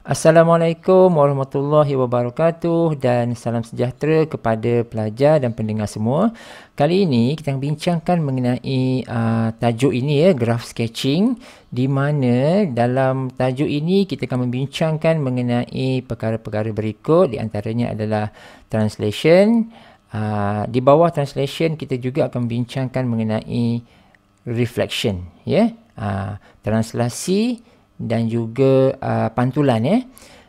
Assalamualaikum warahmatullahi wabarakatuh dan salam sejahtera kepada pelajar dan pendengar semua. Kali ini kita akan bincangkan mengenai uh, tajuk ini ya, graph sketching di mana dalam tajuk ini kita akan membincangkan mengenai perkara-perkara berikut di antaranya adalah translation. Uh, di bawah translation kita juga akan membincangkan mengenai reflection ya. Yeah? Uh, translasi dan juga uh, pantulan eh.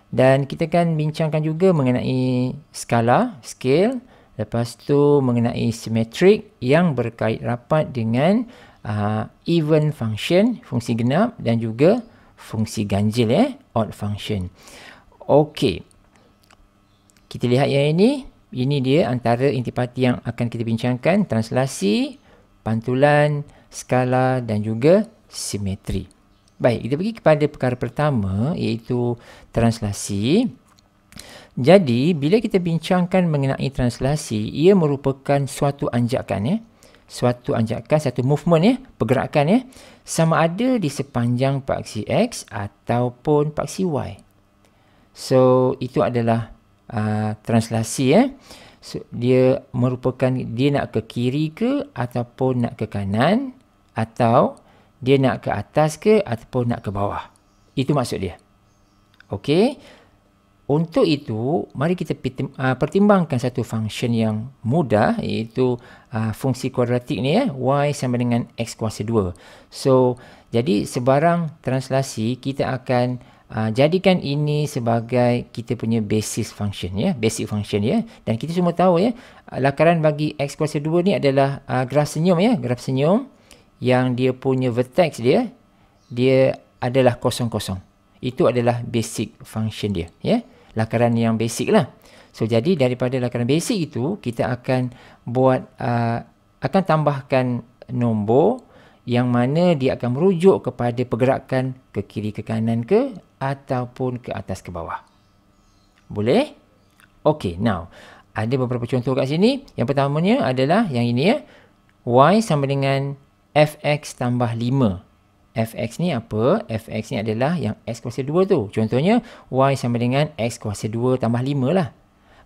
Dan kita akan bincangkan juga mengenai skala, scale. Lepas tu mengenai symmetric yang berkait rapat dengan uh, even function, fungsi genap dan juga fungsi ganjil eh, odd function. Okey. Kita lihat yang ini. Ini dia antara intipati yang akan kita bincangkan. Translasi, pantulan, skala dan juga Simetri. Baik, kita pergi kepada perkara pertama iaitu translasi. Jadi, bila kita bincangkan mengenai translasi, ia merupakan suatu anjakan ya. Suatu anjakan, satu movement ya, pergerakan ya, sama ada di sepanjang paksi X ataupun paksi Y. So, itu adalah uh, translasi ya. So, dia merupakan dia nak ke kiri ke ataupun nak ke kanan atau dia nak ke atas ke ataupun nak ke bawah. Itu maksud dia. Okey. Untuk itu, mari kita ah, pertimbangkan satu function yang mudah iaitu uh, fungsi kuadratik ni eh, y sama dengan x kuasa 2. So, jadi sebarang translasi kita akan Uh, jadikan ini sebagai kita punya basis function ya basic function ya dan kita semua tahu ya lakaran bagi x kuasa 2 ni adalah uh, graf senyum ya graf senyum yang dia punya vertex dia dia adalah kosong-kosong. Itu adalah basic function dia, ya. Yeah? Lakaran yang basic lah. So jadi daripada lakaran basic itu kita akan buat uh, akan tambahkan nombor yang mana dia akan merujuk kepada pergerakan ke kiri ke kanan ke ataupun ke atas ke bawah. Boleh? Okay, now. Ada beberapa contoh kat sini. Yang pertamanya adalah yang ini ya. Y sama dengan fx tambah 5. fx ni apa? fx ni adalah yang x kuasa 2 tu. Contohnya, y sama dengan x kuasa 2 tambah 5 lah.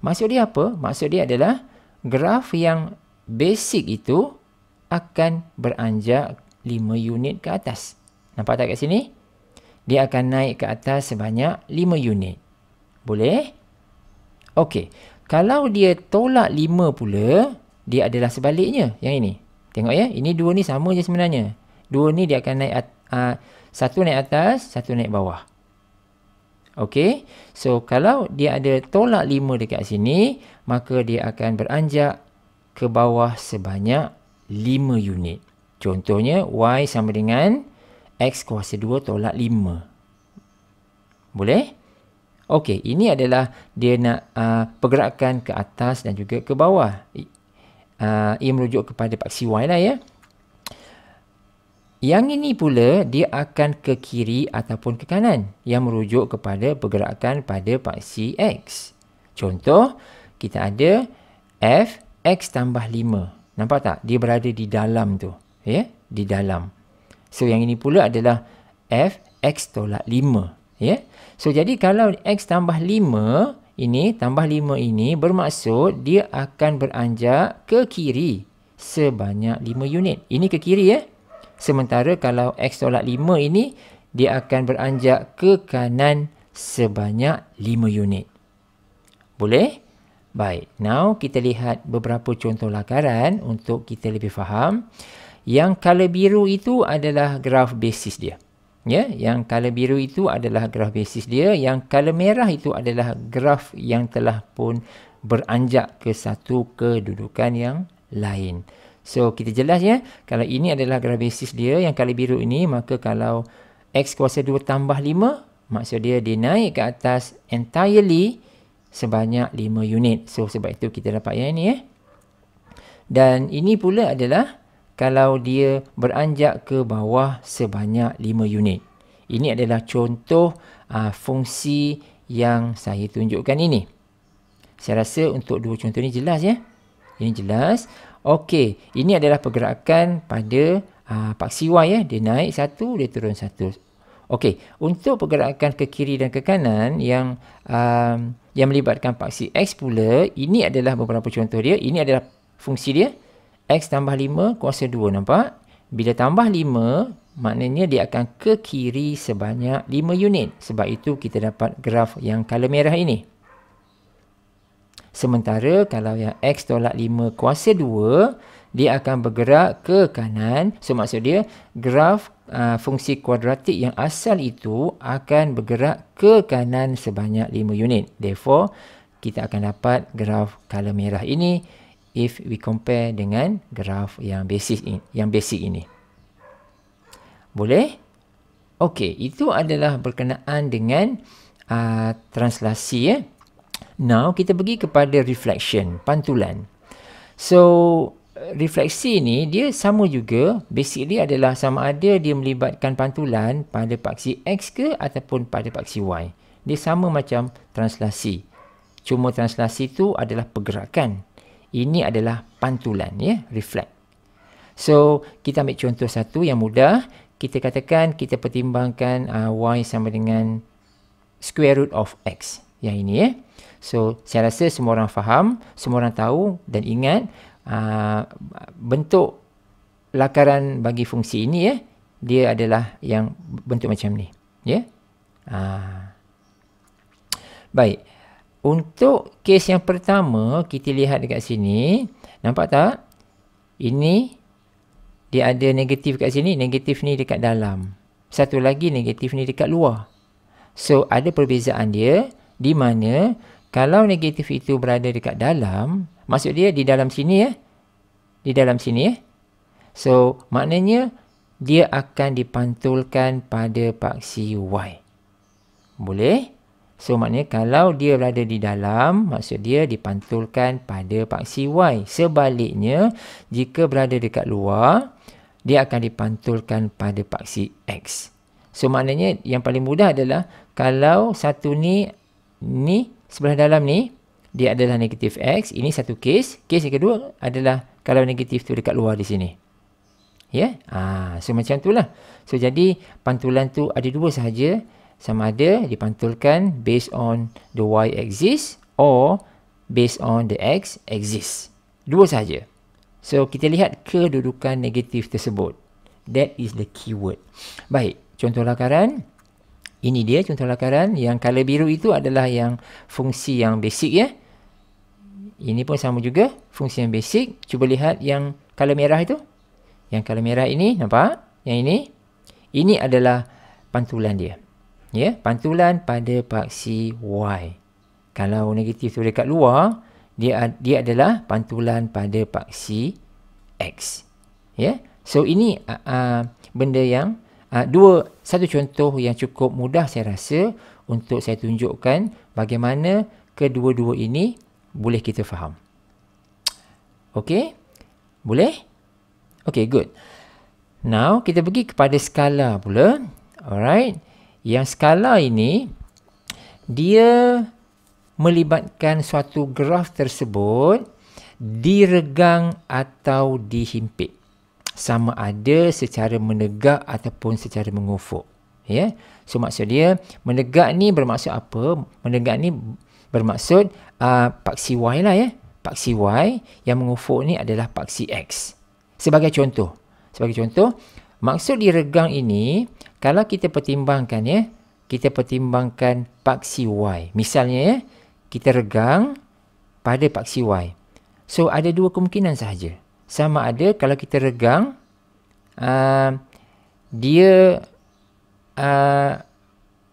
Maksud dia apa? Maksud dia adalah graf yang basic itu akan beranjak 5 unit ke atas. Nampak tak kat sini? Dia akan naik ke atas sebanyak 5 unit. Boleh? Okey. Kalau dia tolak 5 pula, dia adalah sebaliknya. Yang ini. Tengok ya, ini dua ni sama je sebenarnya. Dua ni dia akan naik at, uh, satu naik atas, satu naik bawah. Okey. So kalau dia ada tolak 5 dekat sini, maka dia akan beranjak ke bawah sebanyak 5 unit. Contohnya y sama dengan x kuasa 2 tolak 5. Boleh? Okey, ini adalah dia nak uh, pergerakan ke atas dan juga ke bawah. Ah, ia merujuk kepada paksi Y lah ya. Yang ini pula dia akan ke kiri ataupun ke kanan yang merujuk kepada pergerakan pada paksi X. Contoh, kita ada F X tambah 5. Nampak tak? Dia berada di dalam tu. Ya? Yeah? Di dalam. So, yang ini pula adalah F X tolak 5. Ya? Yeah? So, jadi kalau X tambah 5, ini tambah 5 ini bermaksud dia akan beranjak ke kiri sebanyak 5 unit. Ini ke kiri ya. Sementara kalau X tolak 5 ini dia akan beranjak ke kanan sebanyak 5 unit. Boleh? Baik. Now kita lihat beberapa contoh lakaran untuk kita lebih faham. Yang color biru itu adalah graf basis dia. Ya, yang color biru itu adalah graf basis dia, yang color merah itu adalah graf yang telah pun beranjak ke satu kedudukan yang lain. So, kita jelas ya, kalau ini adalah graf basis dia, yang color biru ini, maka kalau x kuasa 2 tambah 5, maksud dia dia naik ke atas entirely sebanyak 5 unit. So, sebab itu kita dapat yang ini ya. Dan ini pula adalah kalau dia beranjak ke bawah sebanyak 5 unit. Ini adalah contoh uh, fungsi yang saya tunjukkan ini. Saya rasa untuk dua contoh ini jelas ya. Ini jelas. Okey, ini adalah pergerakan pada uh, paksi Y ya. Dia naik satu, dia turun satu. Okey, untuk pergerakan ke kiri dan ke kanan yang um, yang melibatkan paksi X pula, ini adalah beberapa contoh dia. Ini adalah fungsi dia. X tambah 5 kuasa 2 nampak? Bila tambah 5 maknanya dia akan ke kiri sebanyak 5 unit. Sebab itu kita dapat graf yang color merah ini. Sementara kalau yang X tolak 5 kuasa 2 dia akan bergerak ke kanan. So maksud dia graf uh, fungsi kuadratik yang asal itu akan bergerak ke kanan sebanyak 5 unit. Therefore kita akan dapat graf color merah ini if we compare dengan graf yang basis in, yang basic ini. Boleh? Okey, itu adalah berkenaan dengan uh, translasi ya. Now kita pergi kepada reflection, pantulan. So refleksi ni dia sama juga basically adalah sama ada dia melibatkan pantulan pada paksi X ke ataupun pada paksi Y. Dia sama macam translasi. Cuma translasi tu adalah pergerakan ini adalah pantulan, ya, reflect. So, kita ambil contoh satu yang mudah. Kita katakan kita pertimbangkan uh, y sama dengan square root of x. Yang ini, ya. So, saya rasa semua orang faham, semua orang tahu dan ingat uh, bentuk lakaran bagi fungsi ini, ya. Dia adalah yang bentuk macam ni, ya. Uh. Baik. Baik. Untuk kes yang pertama kita lihat dekat sini, nampak tak? Ini dia ada negatif kat sini, negatif ni dekat dalam. Satu lagi negatif ni dekat luar. So ada perbezaan dia di mana kalau negatif itu berada dekat dalam, maksud dia di dalam sini ya. Di dalam sini ya. So maknanya dia akan dipantulkan pada paksi Y. Boleh? So maknanya kalau dia berada di dalam, maksud dia dipantulkan pada paksi Y. Sebaliknya, jika berada dekat luar, dia akan dipantulkan pada paksi X. So maknanya yang paling mudah adalah kalau satu ni, ni sebelah dalam ni, dia adalah negatif X. Ini satu kes. Kes yang kedua adalah kalau negatif tu dekat luar di sini. Ya? Yeah? Ah, so macam tu lah. So jadi pantulan tu ada dua sahaja sama ada dipantulkan based on the y exists or based on the x exists. Dua saja. So, kita lihat kedudukan negatif tersebut. That is the keyword. Baik, contoh lakaran. Ini dia contoh lakaran. Yang color biru itu adalah yang fungsi yang basic ya. Ini pun sama juga. Fungsi yang basic. Cuba lihat yang color merah itu. Yang color merah ini, nampak? Yang ini. Ini adalah pantulan dia yeah, pantulan pada paksi Y. Kalau negatif tu dekat luar, dia dia adalah pantulan pada paksi X. Yeah? So, ini uh, uh, benda yang uh, dua, satu contoh yang cukup mudah saya rasa untuk saya tunjukkan bagaimana kedua-dua ini boleh kita faham. Okay? Boleh? Okay, good. Now, kita pergi kepada skala pula. Alright? Yang skala ini dia melibatkan suatu graf tersebut diregang atau dihimpit sama ada secara menegak ataupun secara mengufuk ya so maksud dia menegak ni bermaksud apa menegak ni bermaksud uh, paksi y lah ya paksi y yang mengufuk ni adalah paksi x sebagai contoh sebagai contoh maksud diregang ini kalau kita pertimbangkan ya, kita pertimbangkan paksi Y. Misalnya ya, kita regang pada paksi Y. So ada dua kemungkinan sahaja. Sama ada kalau kita regang uh, dia uh,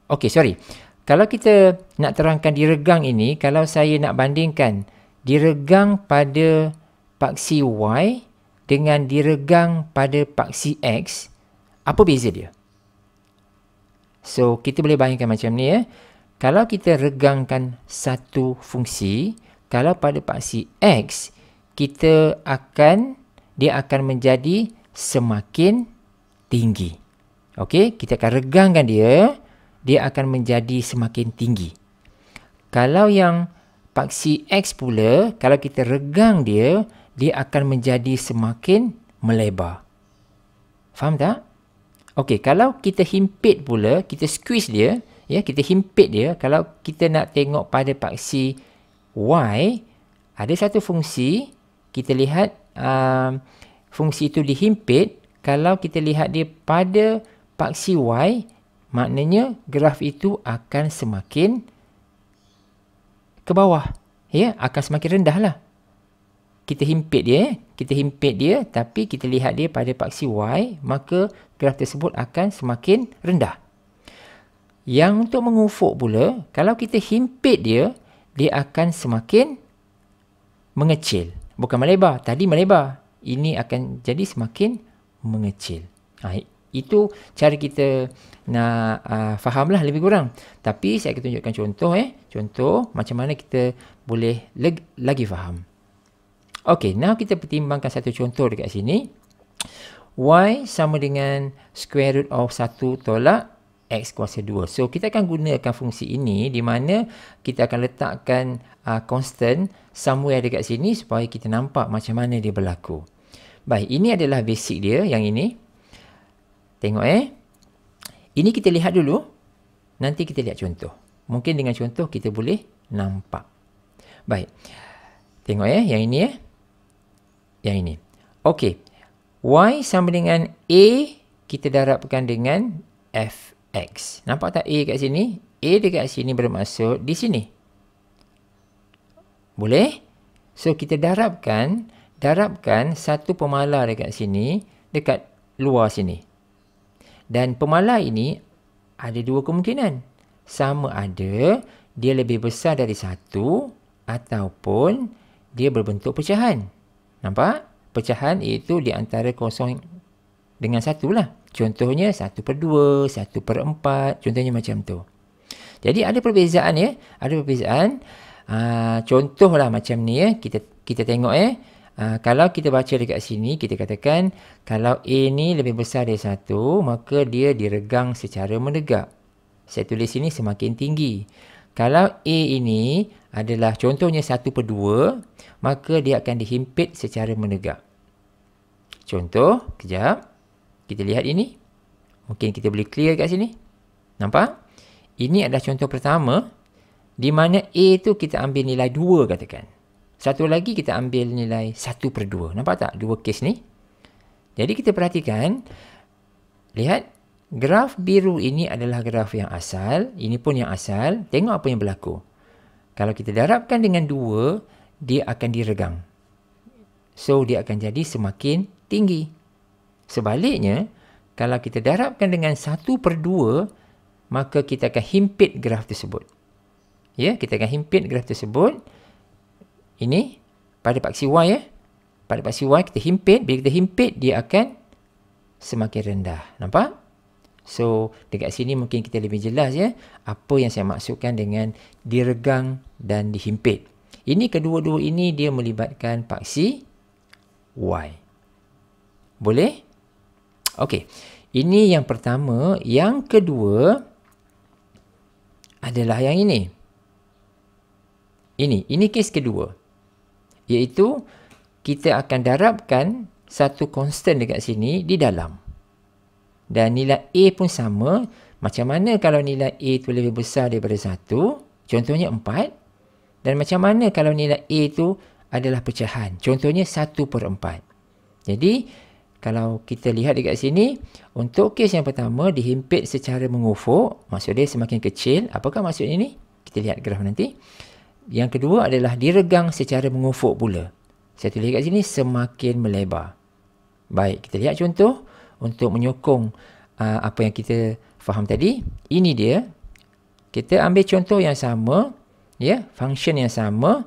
okey sorry. Kalau kita nak terangkan diregang ini, kalau saya nak bandingkan diregang pada paksi Y dengan diregang pada paksi X, apa beza dia? So, kita boleh bayangkan macam ni ya. Eh. Kalau kita regangkan satu fungsi, kalau pada paksi X, kita akan, dia akan menjadi semakin tinggi. Okey, kita akan regangkan dia, dia akan menjadi semakin tinggi. Kalau yang paksi X pula, kalau kita regang dia, dia akan menjadi semakin melebar. Faham tak? Okey, kalau kita himpit pula, kita squeeze dia, ya, kita himpit dia, kalau kita nak tengok pada paksi y, ada satu fungsi, kita lihat um, fungsi itu dihimpit, kalau kita lihat dia pada paksi y, maknanya graf itu akan semakin ke bawah. Ya, akan semakin rendahlah kita himpit dia, kita himpit dia tapi kita lihat dia pada paksi Y, maka graf tersebut akan semakin rendah. Yang untuk mengufuk pula, kalau kita himpit dia, dia akan semakin mengecil. Bukan melebar, tadi melebar. Ini akan jadi semakin mengecil. Ha, itu cara kita nak uh, fahamlah lebih kurang. Tapi saya akan tunjukkan contoh. eh, Contoh macam mana kita boleh lagi faham. Okay, now kita pertimbangkan satu contoh dekat sini. Y sama dengan square root of 1 tolak X kuasa 2. So, kita akan gunakan fungsi ini di mana kita akan letakkan uh, constant somewhere dekat sini supaya kita nampak macam mana dia berlaku. Baik, ini adalah basic dia yang ini. Tengok eh. Ini kita lihat dulu. Nanti kita lihat contoh. Mungkin dengan contoh kita boleh nampak. Baik. Tengok eh yang ini eh yang ini. Okey. Y sama dengan A kita darabkan dengan Fx. Nampak tak A kat sini? A dekat sini bermaksud di sini. Boleh? So, kita darabkan darabkan satu pemalar dekat sini dekat luar sini. Dan pemalar ini ada dua kemungkinan. Sama ada dia lebih besar dari satu ataupun dia berbentuk pecahan. Nampak? Pecahan iaitu di antara kosong dengan satu lah. Contohnya satu per dua, satu per empat. Contohnya macam tu. Jadi ada perbezaan ya. Ada perbezaan. Aa, ah, contohlah macam ni ya. Kita kita tengok ya. Aa, ah, kalau kita baca dekat sini, kita katakan kalau A ni lebih besar dari satu, maka dia diregang secara menegak. Saya tulis sini semakin tinggi. Kalau A ini adalah contohnya satu per dua, maka dia akan dihimpit secara menegak. Contoh, kejap. Kita lihat ini. Mungkin kita boleh clear kat sini. Nampak? Ini adalah contoh pertama di mana A tu kita ambil nilai dua katakan. Satu lagi kita ambil nilai satu per dua. Nampak tak? Dua kes ni. Jadi kita perhatikan. Lihat. Graf biru ini adalah graf yang asal. Ini pun yang asal. Tengok apa yang berlaku. Kalau kita darabkan dengan dua, dia akan diregang. So, dia akan jadi semakin tinggi. Sebaliknya, kalau kita darabkan dengan satu per dua, maka kita akan himpit graf tersebut. Ya, kita akan himpit graf tersebut. Ini, pada paksi Y ya. Pada paksi Y, kita himpit. Bila kita himpit, dia akan semakin rendah. Nampak? So dekat sini mungkin kita lebih jelas ya apa yang saya maksudkan dengan diregang dan dihimpit. Ini kedua-dua ini dia melibatkan paksi Y. Boleh? Okey. Ini yang pertama, yang kedua adalah yang ini. Ini, ini kes kedua. Iaitu kita akan darabkan satu constant dekat sini di dalam. Dan nilai A pun sama. Macam mana kalau nilai A itu lebih besar daripada 1? Contohnya 4. Dan macam mana kalau nilai A itu adalah pecahan? Contohnya 1 per 4. Jadi, kalau kita lihat dekat sini, untuk kes yang pertama dihimpit secara mengufuk, maksudnya semakin kecil. Apakah maksud ini? Kita lihat graf nanti. Yang kedua adalah diregang secara mengufuk pula. Saya tulis kat sini, semakin melebar. Baik, kita lihat Contoh untuk menyokong uh, apa yang kita faham tadi. Ini dia. Kita ambil contoh yang sama, ya, yeah, function yang sama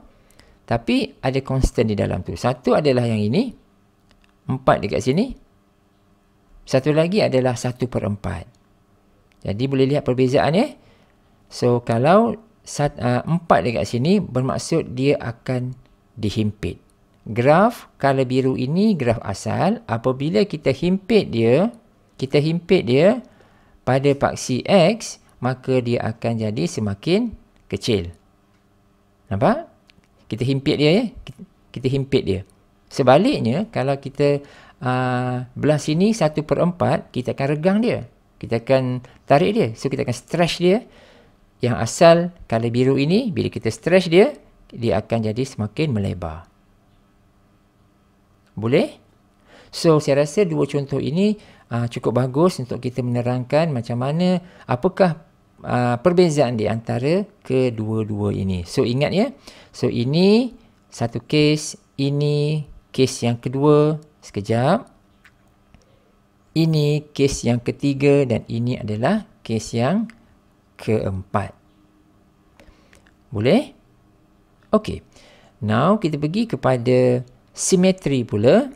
tapi ada constant di dalam tu. Satu adalah yang ini empat dekat sini. Satu lagi adalah satu per empat. Jadi boleh lihat perbezaan ya. Eh? So kalau 4 uh, dekat sini bermaksud dia akan dihimpit graf color biru ini graf asal apabila kita himpit dia kita himpit dia pada paksi X maka dia akan jadi semakin kecil nampak? kita himpit dia ya kita, kita himpit dia sebaliknya kalau kita uh, belah sini 1 per 4 kita akan regang dia kita akan tarik dia so kita akan stretch dia yang asal color biru ini bila kita stretch dia dia akan jadi semakin melebar boleh? So, saya rasa dua contoh ini uh, cukup bagus untuk kita menerangkan macam mana, apakah uh, perbezaan di antara kedua-dua ini. So, ingat ya. So, ini satu kes. Ini kes yang kedua. Sekejap. Ini kes yang ketiga dan ini adalah kes yang keempat. Boleh? Okey. Now, kita pergi kepada simetri pula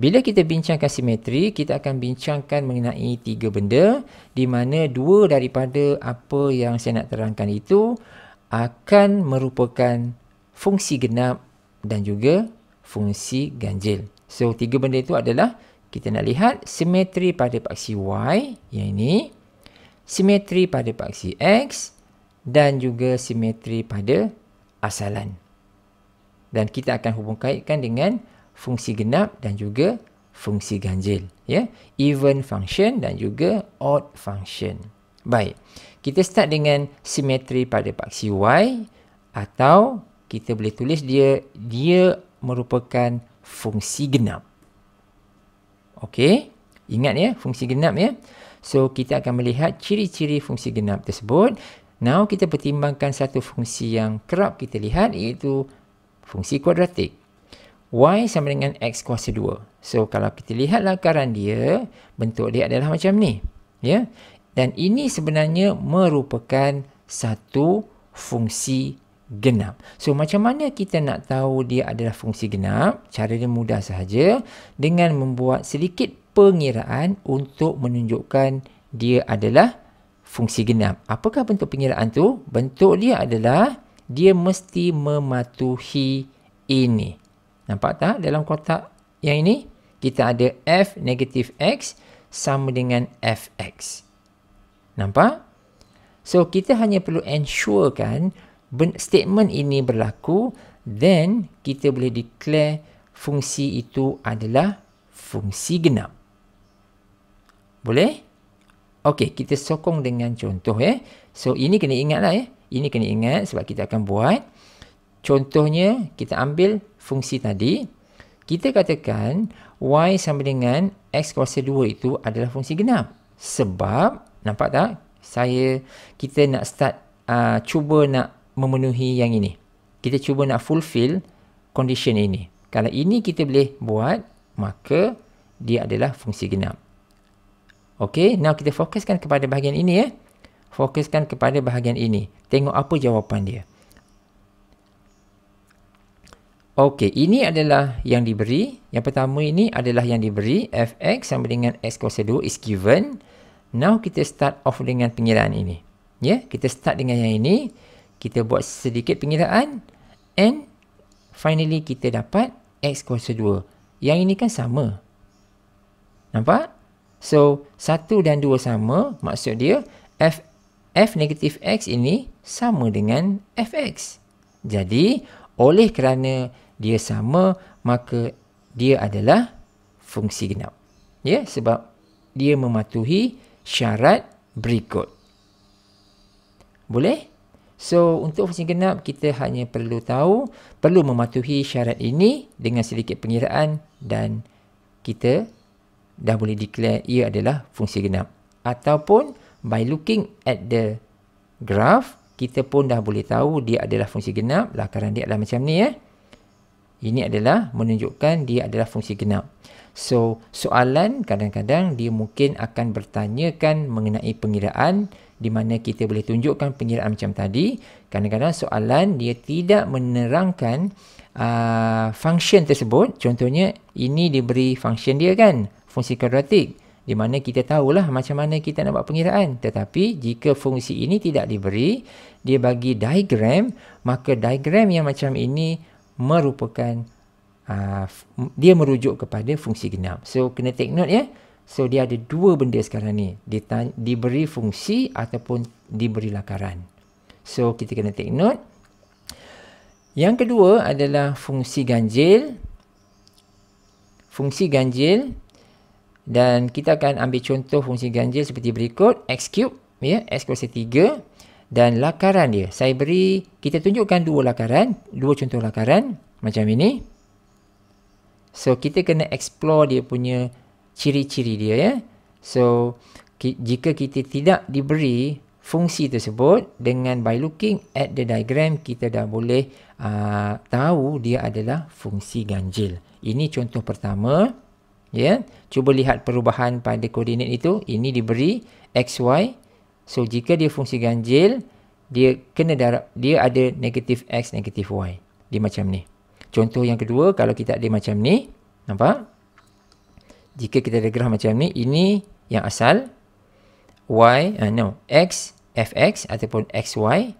bila kita bincangkan simetri kita akan bincangkan mengenai tiga benda di mana dua daripada apa yang saya nak terangkan itu akan merupakan fungsi genap dan juga fungsi ganjil so tiga benda itu adalah kita nak lihat simetri pada paksi y yang ini simetri pada paksi x dan juga simetri pada asalan dan kita akan hubung kaitkan dengan fungsi genap dan juga fungsi ganjil ya even function dan juga odd function baik kita start dengan simetri pada paksi y atau kita boleh tulis dia dia merupakan fungsi genap okey ingat ya fungsi genap ya so kita akan melihat ciri-ciri fungsi genap tersebut now kita pertimbangkan satu fungsi yang kerap kita lihat iaitu fungsi kuadratik. Y sama dengan X kuasa 2. So, kalau kita lihat lakaran dia, bentuk dia adalah macam ni. Ya? Dan ini sebenarnya merupakan satu fungsi genap. So, macam mana kita nak tahu dia adalah fungsi genap? Cara dia mudah sahaja dengan membuat sedikit pengiraan untuk menunjukkan dia adalah fungsi genap. Apakah bentuk pengiraan tu? Bentuk dia adalah dia mesti mematuhi ini. Nampak tak dalam kotak yang ini? Kita ada F negatif X sama dengan FX. Nampak? So, kita hanya perlu ensurekan statement ini berlaku then kita boleh declare fungsi itu adalah fungsi genap. Boleh? Okey, kita sokong dengan contoh eh. So, ini kena ingatlah eh. Ini kena ingat sebab kita akan buat. Contohnya, kita ambil fungsi tadi. Kita katakan y sama dengan x kuasa 2 itu adalah fungsi genap. Sebab, nampak tak? Saya, kita nak start, uh, cuba nak memenuhi yang ini. Kita cuba nak fulfill condition ini. Kalau ini kita boleh buat, maka dia adalah fungsi genap. Okay, now kita fokuskan kepada bahagian ini ya. Eh. Fokuskan kepada bahagian ini. Tengok apa jawapan dia. Okey, ini adalah yang diberi. Yang pertama ini adalah yang diberi. Fx sama dengan x kuasa 2 is given. Now, kita start off dengan pengiraan ini. Ya, yeah, kita start dengan yang ini. Kita buat sedikit pengiraan. And, finally kita dapat x kuasa 2. Yang ini kan sama. Nampak? So, 1 dan 2 sama. Maksud dia, f f negatif x ini sama dengan fx. Jadi, oleh kerana dia sama, maka dia adalah fungsi genap. Ya, sebab dia mematuhi syarat berikut. Boleh? So, untuk fungsi genap, kita hanya perlu tahu, perlu mematuhi syarat ini dengan sedikit pengiraan dan kita dah boleh declare ia adalah fungsi genap. Ataupun, by looking at the graph kita pun dah boleh tahu dia adalah fungsi genap lah kerana dia adalah macam ni eh ini adalah menunjukkan dia adalah fungsi genap so soalan kadang-kadang dia mungkin akan bertanyakan mengenai pengiraan di mana kita boleh tunjukkan pengiraan macam tadi kadang-kadang soalan dia tidak menerangkan uh, function tersebut contohnya ini diberi function dia kan fungsi kuadratik di mana kita tahulah macam mana kita nak buat pengiraan. Tetapi jika fungsi ini tidak diberi, dia bagi diagram, maka diagram yang macam ini merupakan, uh, dia merujuk kepada fungsi genap. So, kena take note ya. So, dia ada dua benda sekarang ni. Dia diberi fungsi ataupun diberi lakaran. So, kita kena take note. Yang kedua adalah fungsi ganjil. Fungsi ganjil dan kita akan ambil contoh fungsi ganjil seperti berikut. X cube, ya, X kuasa 3. Dan lakaran dia. Saya beri, kita tunjukkan dua lakaran. Dua contoh lakaran. Macam ini. So, kita kena explore dia punya ciri-ciri dia. ya. So, jika kita tidak diberi fungsi tersebut dengan by looking at the diagram kita dah boleh uh, tahu dia adalah fungsi ganjil. Ini Contoh pertama ya cuba lihat perubahan pada koordinat itu ini diberi xy so jika dia fungsi ganjil dia kena darab, dia ada negatif x negatif y Di macam ni contoh yang kedua kalau kita ada macam ni nampak jika kita ada graf macam ni ini yang asal y uh, no x f fx ataupun xy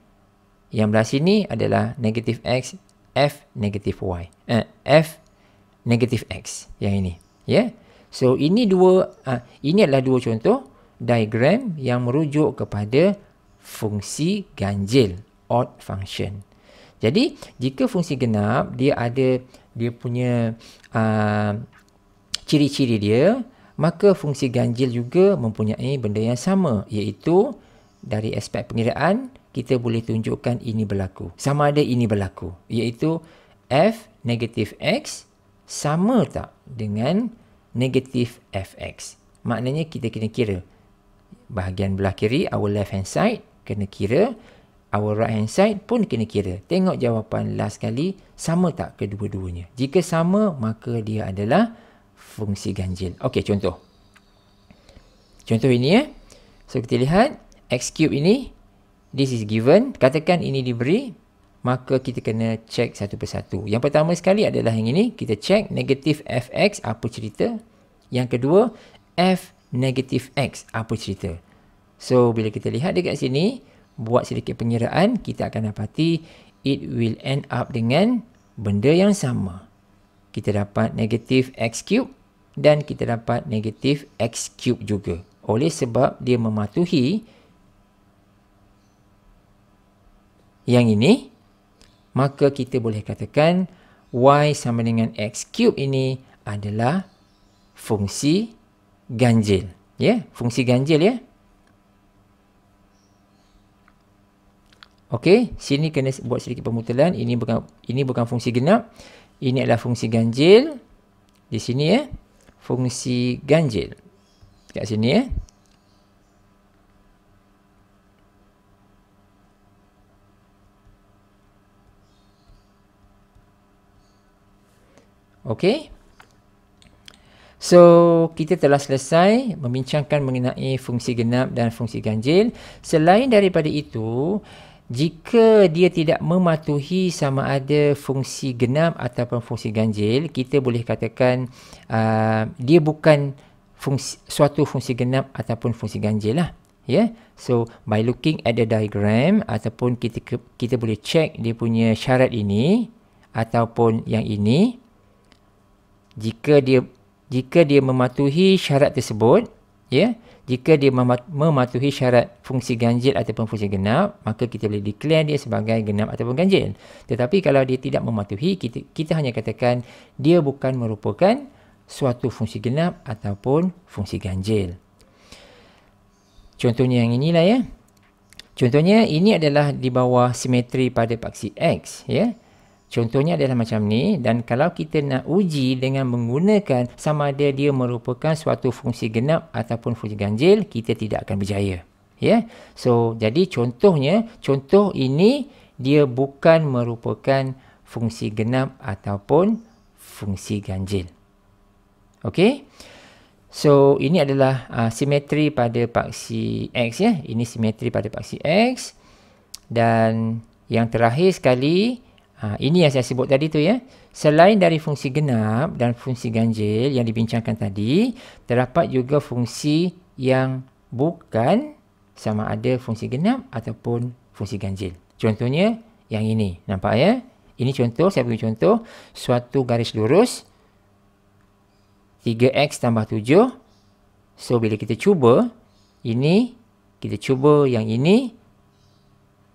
yang belah sini adalah negatif x f negatif y eh, f negatif x yang ini ya yeah? so ini dua uh, ini adalah dua contoh diagram yang merujuk kepada fungsi ganjil odd function jadi jika fungsi genap dia ada dia punya ah, ciri-ciri uh, dia maka fungsi ganjil juga mempunyai benda yang sama iaitu dari aspek pengiraan kita boleh tunjukkan ini berlaku sama ada ini berlaku iaitu f negatif x sama tak dengan negatif fx. Maknanya kita kena kira bahagian belah kiri, our left hand side, kena kira. Our right hand side pun kena kira. Tengok jawapan last kali, sama tak kedua-duanya? Jika sama, maka dia adalah fungsi ganjil. Okey, contoh. Contoh ini ya. So, kita lihat x cube ini, this is given. Katakan ini diberi, maka kita kena check satu persatu. Yang pertama sekali adalah yang ini, kita check negatif fx apa cerita. Yang kedua, f negatif x apa cerita. So, bila kita lihat dekat sini, buat sedikit pengiraan, kita akan dapati it will end up dengan benda yang sama. Kita dapat negatif x cube dan kita dapat negatif x cube juga. Oleh sebab dia mematuhi yang ini, maka kita boleh katakan y sama dengan x cube ini adalah fungsi ganjil. Ya, yeah? fungsi ganjil ya. Yeah? Okey, sini kena buat sedikit pemutulan. Ini bukan ini bukan fungsi genap. Ini adalah fungsi ganjil. Di sini ya. Eh? Fungsi ganjil. Dekat sini ya. Eh? Okey. So, kita telah selesai membincangkan mengenai fungsi genap dan fungsi ganjil. Selain daripada itu, jika dia tidak mematuhi sama ada fungsi genap ataupun fungsi ganjil, kita boleh katakan uh, dia bukan fungsi, suatu fungsi genap ataupun fungsi ganjil lah. Yeah? So, by looking at the diagram ataupun kita kita boleh check dia punya syarat ini ataupun yang ini, jika dia jika dia mematuhi syarat tersebut ya jika dia mematuhi syarat fungsi ganjil ataupun fungsi genap maka kita boleh declare dia sebagai genap ataupun ganjil tetapi kalau dia tidak mematuhi kita kita hanya katakan dia bukan merupakan suatu fungsi genap ataupun fungsi ganjil contohnya yang inilah ya contohnya ini adalah di bawah simetri pada paksi x ya Contohnya adalah macam ni dan kalau kita nak uji dengan menggunakan sama ada dia merupakan suatu fungsi genap ataupun fungsi ganjil, kita tidak akan berjaya. Ya. Yeah? So, jadi contohnya, contoh ini dia bukan merupakan fungsi genap ataupun fungsi ganjil. Okey? So, ini adalah uh, simetri pada paksi X ya. Yeah? Ini simetri pada paksi X dan yang terakhir sekali Ha, ini yang saya sebut tadi tu ya. Selain dari fungsi genap dan fungsi ganjil yang dibincangkan tadi, terdapat juga fungsi yang bukan sama ada fungsi genap ataupun fungsi ganjil. Contohnya yang ini. Nampak ya? Ini contoh, saya beri contoh. Suatu garis lurus. 3x tambah 7. So, bila kita cuba ini, kita cuba yang ini.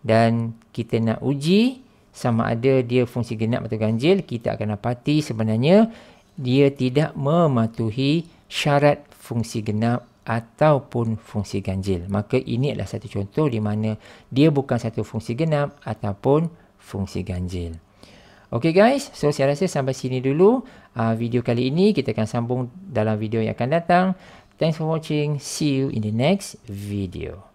Dan kita nak uji ini sama ada dia fungsi genap atau ganjil kita akan dapati sebenarnya dia tidak mematuhi syarat fungsi genap ataupun fungsi ganjil maka ini adalah satu contoh di mana dia bukan satu fungsi genap ataupun fungsi ganjil ok guys so saya rasa sampai sini dulu uh, video kali ini kita akan sambung dalam video yang akan datang thanks for watching see you in the next video